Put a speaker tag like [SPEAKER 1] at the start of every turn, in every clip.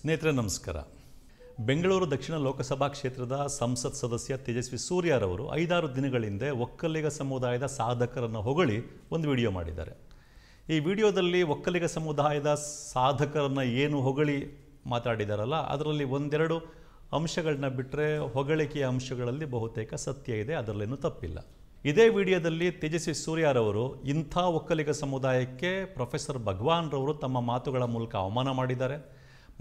[SPEAKER 1] ಸ್ನೇಹಿತರೆ ನಮಸ್ಕಾರ ಬೆಂಗಳೂರು ದಕ್ಷಿಣ ಲೋಕಸಭಾ ಕ್ಷೇತ್ರದ ಸಂಸತ್ ಸದಸ್ಯ ತೇಜಸ್ವಿ ಸೂರ್ಯರವರು ಐದಾರು ದಿನಗಳ ಹಿಂದೆ ಒಕ್ಕಲಿಗ ಸಮುದಾಯದ ಸಾಧಕರನ್ನು ಹೊಗಳಿ ಒಂದು ವಿಡಿಯೋ ಮಾಡಿದ್ದಾರೆ ಈ ವಿಡಿಯೋದಲ್ಲಿ ಒಕ್ಕಲಿಗ ಸಮುದಾಯದ ಸಾಧಕರನ್ನು ಏನು ಹೊಗಳಿ ಮಾತಾಡಿದಾರಲ್ಲ ಅದರಲ್ಲಿ ಒಂದೆರಡು ಅಂಶಗಳನ್ನ ಬಿಟ್ಟರೆ ಹೊಗಳಿಕೆಯ ಅಂಶಗಳಲ್ಲಿ ಬಹುತೇಕ ಸತ್ಯ ಇದೆ ಅದರಲ್ಲೇನು ತಪ್ಪಿಲ್ಲ ಇದೇ ವಿಡಿಯೋದಲ್ಲಿ ತೇಜಸ್ವಿ ಸೂರ್ಯರವರು ಇಂಥ ಒಕ್ಕಲಿಗ ಸಮುದಾಯಕ್ಕೆ ಪ್ರೊಫೆಸರ್ ಭಗವಾನ್ರವರು ತಮ್ಮ ಮಾತುಗಳ ಮೂಲಕ ಅವಮಾನ ಮಾಡಿದ್ದಾರೆ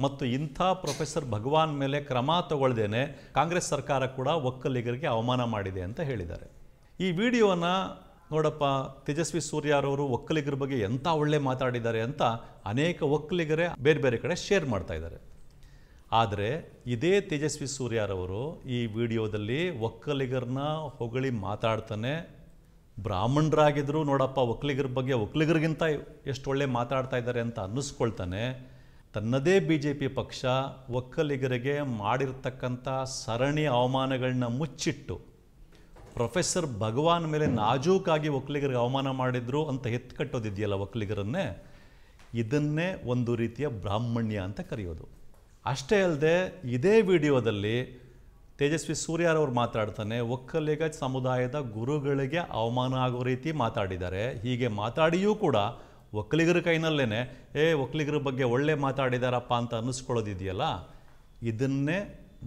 [SPEAKER 1] ಮತ್ತು ಇಂಥ ಪ್ರೊಫೆಸರ್ ಭಗವಾನ್ ಮೇಲೆ ಕ್ರಮ ತಗೊಳ್ದೇನೆ ಕಾಂಗ್ರೆಸ್ ಸರ್ಕಾರ ಕೂಡ ಒಕ್ಕಲಿಗರಿಗೆ ಅವಮಾನ ಮಾಡಿದೆ ಅಂತ ಹೇಳಿದ್ದಾರೆ ಈ ವಿಡಿಯೋನ ನೋಡಪ್ಪ ತೇಜಸ್ವಿ ಸೂರ್ಯರವರು ಒಕ್ಕಲಿಗರ ಬಗ್ಗೆ ಎಂಥ ಒಳ್ಳೆ ಮಾತಾಡಿದ್ದಾರೆ ಅಂತ ಅನೇಕ ಒಕ್ಕಲಿಗರೇ ಬೇರೆ ಬೇರೆ ಕಡೆ ಶೇರ್ ಮಾಡ್ತಾ ಇದ್ದಾರೆ ಆದರೆ ಇದೇ ತೇಜಸ್ವಿ ಸೂರ್ಯರವರು ಈ ವಿಡಿಯೋದಲ್ಲಿ ಒಕ್ಕಲಿಗರನ್ನ ಹೊಗಳಿ ಮಾತಾಡ್ತಾನೆ ಬ್ರಾಹ್ಮಣರಾಗಿದ್ದರೂ ನೋಡಪ್ಪ ಒಕ್ಕಲಿಗರ ಬಗ್ಗೆ ಒಕ್ಕಲಿಗರಿಗಿಂತ ಎಷ್ಟು ಒಳ್ಳೆ ಮಾತಾಡ್ತಾ ಇದ್ದಾರೆ ಅಂತ ಅನ್ನಿಸ್ಕೊಳ್ತಾನೆ ತನ್ನದೇ ಬಿ ಜೆ ಪಿ ಪಕ್ಷ ಒಕ್ಕಲಿಗರಿಗೆ ಮಾಡಿರ್ತಕ್ಕಂಥ ಸರಣಿ ಅವಮಾನಗಳನ್ನ ಮುಚ್ಚಿಟ್ಟು ಪ್ರೊಫೆಸರ್ ಭಗವಾನ್ ಮೇಲೆ ನಾಜೂಕಾಗಿ ಒಕ್ಕಲಿಗರಿಗೆ ಅವಮಾನ ಮಾಡಿದ್ರು ಅಂತ ಎತ್ಕಟ್ಟೋದಿದೆಯಲ್ಲ ಒಕ್ಕಲಿಗರನ್ನೇ ಇದನ್ನೇ ಒಂದು ರೀತಿಯ ಬ್ರಾಹ್ಮಣ್ಯ ಅಂತ ಕರೆಯೋದು ಅಷ್ಟೇ ಅಲ್ಲದೆ ಇದೇ ವಿಡಿಯೋದಲ್ಲಿ ತೇಜಸ್ವಿ ಸೂರ್ಯರವರು ಮಾತಾಡ್ತಾನೆ ಒಕ್ಕಲಿಗ ಸಮುದಾಯದ ಗುರುಗಳಿಗೆ ಅವಮಾನ ಆಗೋ ರೀತಿ ಮಾತಾಡಿದ್ದಾರೆ ಹೀಗೆ ಮಾತಾಡಿಯೂ ಕೂಡ ಒಕ್ಕಲಿಗರ ಕೈನಲ್ಲೇ ಏ ಒಕ್ಕಲಿಗರ ಬಗ್ಗೆ ಒಳ್ಳೆ ಮಾತಾಡಿದಾರಪ್ಪ ಅಂತ ಅನ್ನಿಸ್ಕೊಳ್ಳೋದಿದೆಯಲ್ಲ ಇದನ್ನೇ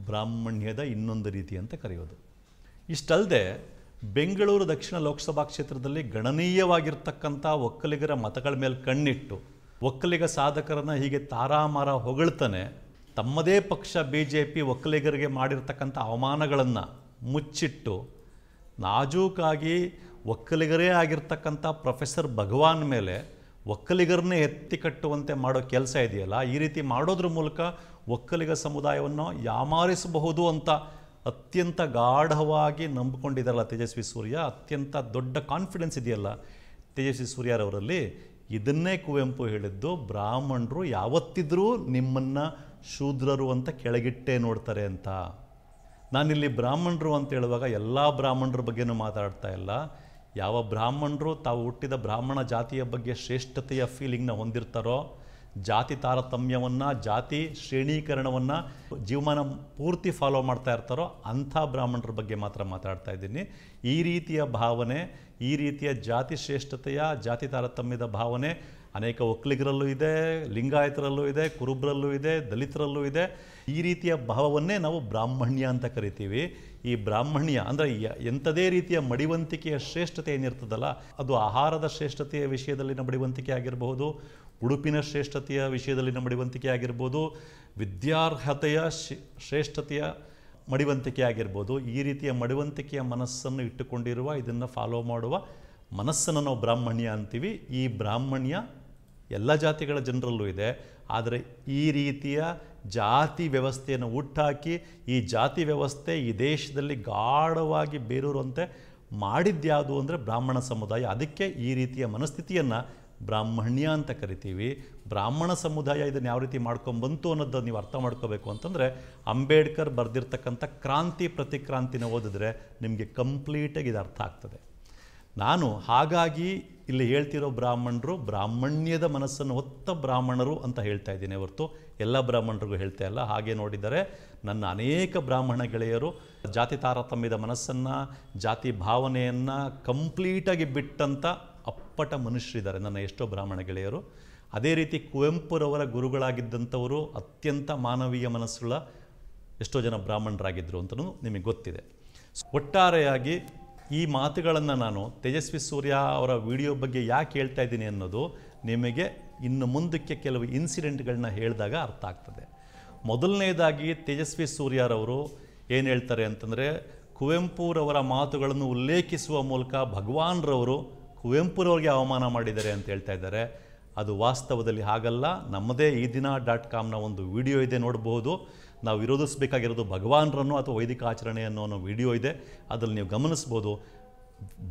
[SPEAKER 1] ಬ್ರಾಹ್ಮಣ್ಯದ ಇನ್ನೊಂದು ರೀತಿ ಅಂತ ಕರೆಯೋದು ಇಷ್ಟಲ್ಲದೆ ಬೆಂಗಳೂರು ದಕ್ಷಿಣ ಲೋಕಸಭಾ ಕ್ಷೇತ್ರದಲ್ಲಿ ಗಣನೀಯವಾಗಿರ್ತಕ್ಕಂಥ ಒಕ್ಕಲಿಗರ ಮತಗಳ ಮೇಲೆ ಕಣ್ಣಿಟ್ಟು ಒಕ್ಕಲಿಗ ಸಾಧಕರನ್ನು ಹೀಗೆ ತಾರಾಮಾರ ಹೊಗಳ್ತಾನೆ ತಮ್ಮದೇ ಪಕ್ಷ ಬಿ ಜೆ ಪಿ ಒಕ್ಕಲಿಗರಿಗೆ ಮಾಡಿರ್ತಕ್ಕಂಥ ಅವಮಾನಗಳನ್ನು ಮುಚ್ಚಿಟ್ಟು ನಾಜೂಕಾಗಿ ಒಕ್ಕಲಿಗರೇ ಆಗಿರ್ತಕ್ಕಂಥ ಪ್ರೊಫೆಸರ್ ಭಗವಾನ್ ಮೇಲೆ ಒಕ್ಕಲಿಗರನ್ನೇ ಎತ್ತಿ ಕಟ್ಟುವಂತೆ ಮಾಡೋ ಕೆಲಸ ಇದೆಯಲ್ಲ ಈ ರೀತಿ ಮಾಡೋದ್ರ ಮೂಲಕ ಒಕ್ಕಲಿಗ ಸಮುದಾಯವನ್ನು ಯಾಮಾರಿಸಬಹುದು ಅಂತ ಅತ್ಯಂತ ಗಾಢವಾಗಿ ನಂಬಿಕೊಂಡಿದ್ದಾರಲ್ಲ ತೇಜಸ್ವಿ ಸೂರ್ಯ ಅತ್ಯಂತ ದೊಡ್ಡ ಕಾನ್ಫಿಡೆನ್ಸ್ ಇದೆಯಲ್ಲ ತೇಜಸ್ವಿ ಸೂರ್ಯರವರಲ್ಲಿ ಇದನ್ನೇ ಕುವೆಂಪು ಹೇಳಿದ್ದು ಬ್ರಾಹ್ಮಣರು ಯಾವತ್ತಿದ್ರೂ ನಿಮ್ಮನ್ನು ಶೂದ್ರರು ಅಂತ ಕೆಳಗಿಟ್ಟೇ ನೋಡ್ತಾರೆ ಅಂತ ನಾನಿಲ್ಲಿ ಬ್ರಾಹ್ಮಣರು ಅಂತ ಹೇಳುವಾಗ ಎಲ್ಲ ಬ್ರಾಹ್ಮಣರ ಬಗ್ಗೆನೂ ಮಾತಾಡ್ತಾ ಇಲ್ಲ ಯಾವ ಬ್ರಾಹ್ಮಣರು ತಾವು ಹುಟ್ಟಿದ ಬ್ರಾಹ್ಮಣ ಜಾತಿಯ ಬಗ್ಗೆ ಶ್ರೇಷ್ಠತೆಯ ಫೀಲಿಂಗ್ನ ಹೊಂದಿರ್ತಾರೋ ಜಾತಿ ತಾರತಮ್ಯವನ್ನು ಜಾತಿ ಶ್ರೇಣೀಕರಣವನ್ನು ಜೀವಮಾನ ಪೂರ್ತಿ ಫಾಲೋ ಮಾಡ್ತಾ ಇರ್ತಾರೋ ಅಂಥ ಬ್ರಾಹ್ಮಣರ ಬಗ್ಗೆ ಮಾತ್ರ ಮಾತಾಡ್ತಾ ಇದ್ದೀನಿ ಈ ರೀತಿಯ ಭಾವನೆ ಈ ರೀತಿಯ ಜಾತಿ ಶ್ರೇಷ್ಠತೆಯ ಜಾತಿ ತಾರತಮ್ಯದ ಭಾವನೆ ಅನೇಕ ಒಕ್ಕಲಿಗರಲ್ಲೂ ಇದೆ ಲಿಂಗಾಯತರಲ್ಲೂ ಇದೆ ಕುರುಬ್ರಲ್ಲೂ ಇದೆ ದಲಿತರಲ್ಲೂ ಇದೆ ಈ ರೀತಿಯ ಭಾವವನ್ನೇ ನಾವು ಬ್ರಾಹ್ಮಣ್ಯ ಅಂತ ಕರಿತೀವಿ ಈ ಬ್ರಾಹ್ಮಣ್ಯ ಅಂದರೆ ಎಂಥದೇ ರೀತಿಯ ಮಡಿವಂತಿಕೆಯ ಶ್ರೇಷ್ಠತೆ ಏನಿರ್ತದಲ್ಲ ಅದು ಆಹಾರದ ಶ್ರೇಷ್ಠತೆಯ ವಿಷಯದಲ್ಲಿನ ಮಡಿವಂತಿಕೆ ಆಗಿರಬಹುದು ಉಡುಪಿನ ಶ್ರೇಷ್ಠತೆಯ ವಿಷಯದಲ್ಲಿನ ಮಡಿವಂತಿಕೆ ಆಗಿರ್ಬೋದು ವಿದ್ಯಾರ್ಹತೆಯ ಶ್ರೇಷ್ಠತೆಯ ಮಡಿವಂತಿಕೆ ಆಗಿರ್ಬೋದು ಈ ರೀತಿಯ ಮಡಿವಂತಿಕೆಯ ಮನಸ್ಸನ್ನು ಇಟ್ಟುಕೊಂಡಿರುವ ಇದನ್ನು ಫಾಲೋ ಮಾಡುವ ಮನಸ್ಸನ್ನು ನಾವು ಬ್ರಾಹ್ಮಣ್ಯ ಅಂತೀವಿ ಈ ಬ್ರಾಹ್ಮಣ್ಯ ಎಲ್ಲ ಜಾತಿಗಳ ಜನರಲ್ಲೂ ಇದೆ ಆದರೆ ಈ ರೀತಿಯ ಜಾತಿ ವ್ಯವಸ್ಥೆಯನ್ನು ಹುಟ್ಟಾಕಿ ಈ ಜಾತಿ ವ್ಯವಸ್ಥೆ ಈ ದೇಶದಲ್ಲಿ ಗಾಢವಾಗಿ ಬೇರೂರುವಂತೆ ಮಾಡಿದ್ಯಾವುದು ಅಂದರೆ ಬ್ರಾಹ್ಮಣ ಸಮುದಾಯ ಅದಕ್ಕೆ ಈ ರೀತಿಯ ಮನಸ್ಥಿತಿಯನ್ನು ಬ್ರಾಹ್ಮಣ್ಯ ಅಂತ ಕರಿತೀವಿ ಬ್ರಾಹ್ಮಣ ಸಮುದಾಯ ಇದನ್ನು ಯಾವ ರೀತಿ ಮಾಡ್ಕೊಂಬಂತು ಅನ್ನೋದು ನೀವು ಅರ್ಥ ಮಾಡ್ಕೋಬೇಕು ಅಂತಂದರೆ ಅಂಬೇಡ್ಕರ್ ಬರೆದಿರ್ತಕ್ಕಂಥ ಕ್ರಾಂತಿ ಪ್ರತಿಕ್ರಾಂತಿನ ಓದಿದ್ರೆ ನಿಮಗೆ ಕಂಪ್ಲೀಟಾಗಿ ಇದು ಅರ್ಥ ಆಗ್ತದೆ ನಾನು ಹಾಗಾಗಿ ಇಲ್ಲಿ ಹೇಳ್ತಿರೋ ಬ್ರಾಹ್ಮಣರು ಬ್ರಾಹ್ಮಣ್ಯದ ಮನಸ್ಸನ್ನು ಹೊತ್ತ ಬ್ರಾಹ್ಮಣರು ಅಂತ ಹೇಳ್ತಾ ಇದ್ದೀನಿ ಹೊರತು ಎಲ್ಲ ಬ್ರಾಹ್ಮಣರಿಗೂ ಹೇಳ್ತಾ ಇಲ್ಲ ಹಾಗೆ ನೋಡಿದರೆ ನನ್ನ ಅನೇಕ ಬ್ರಾಹ್ಮಣ ಗೆಳೆಯರು ಜಾತಿ ತಾರತಮ್ಯದ ಮನಸ್ಸನ್ನು ಜಾತಿ ಭಾವನೆಯನ್ನು ಕಂಪ್ಲೀಟಾಗಿ ಬಿಟ್ಟಂಥ ಅಪ್ಪಟ ಮನುಷ್ಯರಿದ್ದಾರೆ ನನ್ನ ಎಷ್ಟೋ ಬ್ರಾಹ್ಮಣ ಗೆಳೆಯರು ಅದೇ ರೀತಿ ಕುವೆಂಪುರವರ ಗುರುಗಳಾಗಿದ್ದಂಥವರು ಅತ್ಯಂತ ಮಾನವೀಯ ಮನಸ್ಸುಳ್ಳ ಎಷ್ಟೋ ಜನ ಬ್ರಾಹ್ಮಣರಾಗಿದ್ದರು ಅಂತಲೂ ನಿಮಗೆ ಗೊತ್ತಿದೆ ಒಟ್ಟಾರೆಯಾಗಿ ಈ ಮಾತುಗಳನ್ನು ನಾನು ತೇಜಸ್ವಿ ಸೂರ್ಯ ಅವರ ವಿಡಿಯೋ ಬಗ್ಗೆ ಯಾಕೆ ಹೇಳ್ತಾ ಇದ್ದೀನಿ ಅನ್ನೋದು ನಿಮಗೆ ಇನ್ನು ಮುಂದಕ್ಕೆ ಕೆಲವು ಇನ್ಸಿಡೆಂಟ್ಗಳನ್ನ ಹೇಳಿದಾಗ ಅರ್ಥ ಆಗ್ತದೆ ಮೊದಲನೇದಾಗಿ ತೇಜಸ್ವಿ ಸೂರ್ಯರವರು ಏನು ಹೇಳ್ತಾರೆ ಅಂತಂದರೆ ಕುವೆಂಪುರವರ ಮಾತುಗಳನ್ನು ಉಲ್ಲೇಖಿಸುವ ಮೂಲಕ ಭಗವಾನ್ರವರು ಕುವೆಂಪುರವ್ರಿಗೆ ಅವಮಾನ ಮಾಡಿದ್ದಾರೆ ಅಂತ ಹೇಳ್ತಾ ಇದ್ದಾರೆ ಅದು ವಾಸ್ತವದಲ್ಲಿ ಹಾಗಲ್ಲ ನಮ್ಮದೇ ಈ ದಿನ ಡಾಟ್ ಕಾಮ್ನ ಒಂದು ವಿಡಿಯೋ ಇದೆ ನೋಡಬಹುದು ನಾವು ವಿರೋಧಿಸಬೇಕಾಗಿರೋದು ಭಗವಾನ್ರನ್ನು ಅಥವಾ ವೈದಿಕ ಆಚರಣೆಯನ್ನು ಅನ್ನೋ ವಿಡಿಯೋ ಇದೆ ಅದರಲ್ಲಿ ನೀವು ಗಮನಿಸ್ಬೋದು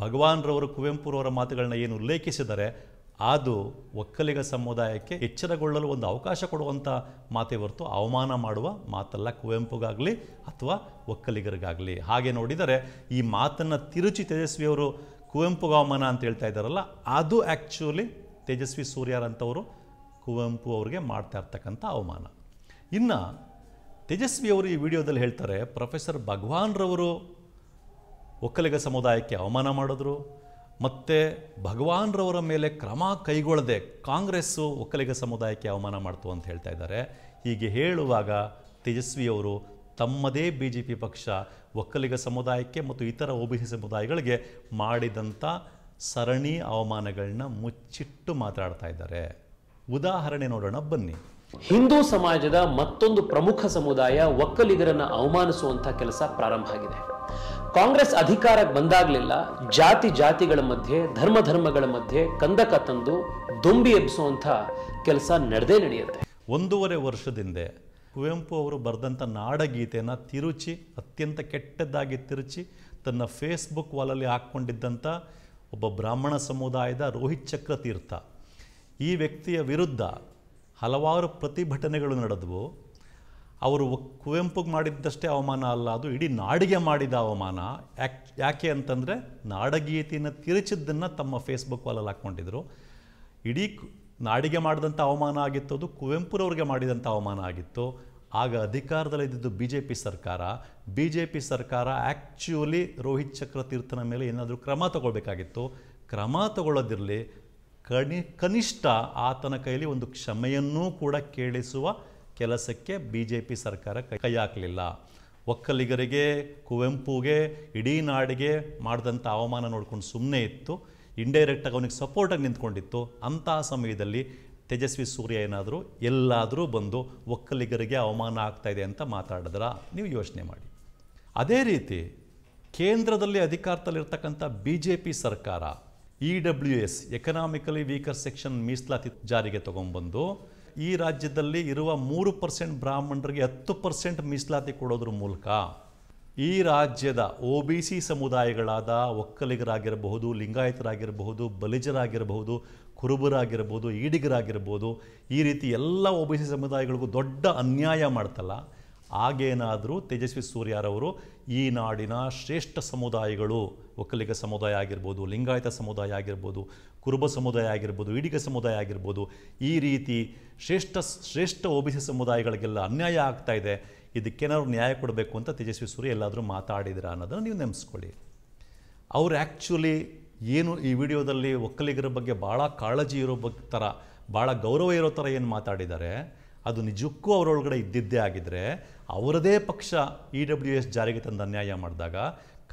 [SPEAKER 1] ಭಗವಾನ್ರವರು ಕುವೆಂಪುರವರ ಮಾತುಗಳನ್ನ ಏನು ಉಲ್ಲೇಖಿಸಿದರೆ ಅದು ಒಕ್ಕಲಿಗ ಸಮುದಾಯಕ್ಕೆ ಎಚ್ಚರಗೊಳ್ಳಲು ಒಂದು ಅವಕಾಶ ಕೊಡುವಂಥ ಮಾತೇ ಹೊರತು ಅವಮಾನ ಮಾಡುವ ಮಾತಲ್ಲ ಕುವೆಂಪುಗಾಗಲಿ ಅಥವಾ ಒಕ್ಕಲಿಗರಿಗಾಗಲಿ ಹಾಗೆ ನೋಡಿದರೆ ಈ ಮಾತನ್ನು ತಿರುಚಿ ತೇಜಸ್ವಿಯವರು ಅವಮಾನ ಅಂತ ಹೇಳ್ತಾ ಇದ್ದಾರಲ್ಲ ಅದು ಆ್ಯಕ್ಚುಲಿ ತೇಜಸ್ವಿ ಸೂರ್ಯರಂಥವರು ಕುವೆಂಪು ಅವರಿಗೆ ಮಾಡ್ತಾ ಇರ್ತಕ್ಕಂಥ ಅವಮಾನ ಇನ್ನು ಅವರು ಈ ವಿಡಿಯೋದಲ್ಲಿ ಹೇಳ್ತಾರೆ ಪ್ರೊಫೆಸರ್ ಭಗವಾನ್ರವರು ಒಕ್ಕಲಿಗ ಸಮುದಾಯಕ್ಕೆ ಅವಮಾನ ಮಾಡಿದ್ರು ಮತ್ತು ಭಗವಾನ್ರವರ ಮೇಲೆ ಕ್ರಮ ಕೈಗೊಳ್ಳದೆ ಕಾಂಗ್ರೆಸ್ಸು ಒಕ್ಕಲಿಗ ಸಮುದಾಯಕ್ಕೆ ಅವಮಾನ ಮಾಡ್ತು ಅಂತ ಹೇಳ್ತಾ ಇದ್ದಾರೆ ಹೀಗೆ ಹೇಳುವಾಗ ತೇಜಸ್ವಿಯವರು ತಮ್ಮದೇ ಬಿ ಜೆ ಪಿ ಪಕ್ಷ ಒಕ್ಕಲಿಗ ಸಮುದಾಯಕ್ಕೆ ಮತ್ತು ಇತರ ಒ ಬಿ ಸಿ ಸಮುದಾಯಗಳಿಗೆ ಮಾಡಿದಂಥ ಸರಣಿ ಅವಮಾನಗಳನ್ನ ಮುಚ್ಚಿಟ್ಟು ಮಾತಾಡ್ತಾ ಇದ್ದಾರೆ ಉದಾಹರಣೆ ನೋಡೋಣ ಬನ್ನಿ ಹಿಂದೂ ಸಮಾಜದ ಮತ್ತೊಂದು ಪ್ರಮುಖ ಸಮುದಾಯ ಒಕ್ಕಲಿಗರನ್ನ ಅವಮಾನಿಸುವಂತಹ ಕೆಲಸ ಪ್ರಾರಂಭ ಆಗಿದೆ ಕಾಂಗ್ರೆಸ್ ಅಧಿಕಾರಕ್ಕೆ ಬಂದಾಗಲಿಲ್ಲ ಜಾತಿ ಜಾತಿಗಳ ಮಧ್ಯೆ ಧರ್ಮ ಧರ್ಮಗಳ ಮಧ್ಯೆ ಕಂದಕ ತಂದು ದುಂಬಿ ಎಬ್ಬಿಸುವಂತಹ ಕೆಲಸ ನಡೆದೇ ನಡೆಯುತ್ತೆ ಒಂದೂವರೆ ವರ್ಷದಿಂದ ಕುವೆಂಪು ಅವರು ಬರೆದಂಥ ನಾಡಗೀತೆಯನ್ನು ತಿರುಚಿ ಅತ್ಯಂತ ಕೆಟ್ಟದ್ದಾಗಿ ತಿರುಚಿ ತನ್ನ ಫೇಸ್ಬುಕ್ ವಾಲಲ್ಲಿ ಹಾಕ್ಕೊಂಡಿದ್ದಂಥ ಒಬ್ಬ ಬ್ರಾಹ್ಮಣ ಸಮುದಾಯದ ರೋಹಿತ್ ತೀರ್ಥ ಈ ವ್ಯಕ್ತಿಯ ವಿರುದ್ಧ ಹಲವಾರು ಪ್ರತಿಭಟನೆಗಳು ನಡೆದವು ಅವರು ಕುವೆಂಪುಗೆ ಮಾಡಿದ್ದಷ್ಟೇ ಅವಮಾನ ಅಲ್ಲ ಅದು ಇಡೀ ನಾಡಿಗೆ ಮಾಡಿದ ಅವಮಾನ ಯಾಕೆ ಯಾಕೆ ಅಂತಂದರೆ ನಾಡಗೀತೆಯನ್ನು ತಿರುಚಿದ್ದನ್ನು ತಮ್ಮ ಫೇಸ್ಬುಕ್ ವಾಲಲ್ಲಿ ಹಾಕ್ಕೊಂಡಿದ್ರು ಇಡೀ ನಾಡಿಗೆ ಮಾಡಿದಂಥ ಅವಮಾನ ಆಗಿತ್ತು ಅದು ಕುವೆಂಪುರವ್ರಿಗೆ ಮಾಡಿದಂಥ ಅವಮಾನ ಆಗಿತ್ತು ಆಗ ಅಧಿಕಾರದಲ್ಲಿದ್ದು ಬಿ ಜೆ ಪಿ ಸರ್ಕಾರ ಬಿ ಜೆ ಪಿ ಸರ್ಕಾರ ಆ್ಯಕ್ಚುಲಿ ರೋಹಿತ್ ಚಕ್ರತೀರ್ಥನ ಮೇಲೆ ಏನಾದರೂ ಕ್ರಮ ತಗೊಳ್ಬೇಕಾಗಿತ್ತು ಕ್ರಮ ತಗೊಳ್ಳೋದಿರಲಿ ಕಣಿ ಕನಿಷ್ಠ ಆತನ ಕೈಲಿ ಒಂದು ಕ್ಷಮೆಯನ್ನೂ ಕೂಡ ಕೇಳಿಸುವ ಕೆಲಸಕ್ಕೆ ಬಿ ಜೆ ಪಿ ಸರ್ಕಾರ ಕೈ ಹಾಕಲಿಲ್ಲ ಒಕ್ಕಲಿಗರಿಗೆ ಕುವೆಂಪುಗೆ ಇಡೀ ನಾಡಿಗೆ ಮಾಡಿದಂಥ ಅವಮಾನ ನೋಡ್ಕೊಂಡು ಸುಮ್ಮನೆ ಇತ್ತು ಇಂಡೈರೆಕ್ಟಾಗಿ ಅವನಿಗೆ ಸಪೋರ್ಟಾಗಿ ನಿಂತ್ಕೊಂಡಿತ್ತು ಅಂತಹ ಸಮಯದಲ್ಲಿ ತೇಜಸ್ವಿ ಸೂರ್ಯ ಏನಾದರೂ ಎಲ್ಲಾದರೂ ಬಂದು ಒಕ್ಕಲಿಗರಿಗೆ ಅವಮಾನ ಇದೆ ಅಂತ ಮಾತಾಡಿದ್ರ ನೀವು ಯೋಚನೆ ಮಾಡಿ ಅದೇ ರೀತಿ ಕೇಂದ್ರದಲ್ಲಿ ಅಧಿಕಾರದಲ್ಲಿರ್ತಕ್ಕಂಥ ಬಿ ಜೆ ಪಿ ಸರ್ಕಾರ E W S economically weaker section ಮೀಸಲಾತಿ ಜಾರಿಗೆ ತೊಗೊಂಡ್ಬಂದು ಈ ರಾಜ್ಯದಲ್ಲಿ ಇರುವ ಮೂರು ಪರ್ಸೆಂಟ್ ಬ್ರಾಹ್ಮಣರಿಗೆ ಹತ್ತು ಪರ್ಸೆಂಟ್ ಮೀಸಲಾತಿ ಕೊಡೋದ್ರ ಮೂಲಕ ಈ ರಾಜ್ಯದ ಒ ಬಿ ಸಿ ಸಮುದಾಯಗಳಾದ ಒಕ್ಕಲಿಗರಾಗಿರಬಹುದು ಲಿಂಗಾಯತರಾಗಿರಬಹುದು ಬಲಿಜರಾಗಿರಬಹುದು ಕುರುಬರಾಗಿರ್ಬೋದು ಈಡಿಗರಾಗಿರ್ಬೋದು ಈ ರೀತಿ ಎಲ್ಲ ಒ ಬಿ ಸಿ ಸಮುದಾಯಗಳಿಗೂ ದೊಡ್ಡ ಅನ್ಯಾಯ ಮಾಡ್ತಲ್ಲ ಆಗೇನಾದರೂ ತೇಜಸ್ವಿ ಸೂರ್ಯರವರು ಈ ನಾಡಿನ ಶ್ರೇಷ್ಠ ಸಮುದಾಯಗಳು ಒಕ್ಕಲಿಗ ಸಮುದಾಯ ಆಗಿರ್ಬೋದು ಲಿಂಗಾಯತ ಸಮುದಾಯ ಆಗಿರ್ಬೋದು ಕುರುಬ ಸಮುದಾಯ ಆಗಿರ್ಬೋದು ಈಡಿಗ ಸಮುದಾಯ ಆಗಿರ್ಬೋದು ಈ ರೀತಿ ಶ್ರೇಷ್ಠ ಶ್ರೇಷ್ಠ ಒ ಬಿ ಸಿ ಸಮುದಾಯಗಳಿಗೆಲ್ಲ ಅನ್ಯಾಯ ಆಗ್ತಾ ಇದೆ ಇದಕ್ಕೇನಾದ್ರು ನ್ಯಾಯ ಕೊಡಬೇಕು ಅಂತ ತೇಜಸ್ವಿ ಸೂರ್ಯ ಎಲ್ಲಾದರೂ ಮಾತಾಡಿದಿರ ಅನ್ನೋದನ್ನು ನೀವು ನೆನೆಸ್ಕೊಳ್ಳಿ ಅವ್ರು ಆ್ಯಕ್ಚುಲಿ ಏನು ಈ ವಿಡಿಯೋದಲ್ಲಿ ಒಕ್ಕಲಿಗರ ಬಗ್ಗೆ ಭಾಳ ಕಾಳಜಿ ಇರೋ ಥರ ಭಾಳ ಗೌರವ ಇರೋ ಥರ ಏನು ಮಾತಾಡಿದ್ದಾರೆ ಅದು ನಿಜಕ್ಕೂ ಅವರೊಳಗಡೆ ಇದ್ದಿದ್ದೇ ಆಗಿದ್ದರೆ ಅವರದೇ ಪಕ್ಷ ಇ ಡಬ್ಲ್ಯೂ ಎಸ್ ಜಾರಿಗೆ ತಂದು ಅನ್ಯಾಯ ಮಾಡಿದಾಗ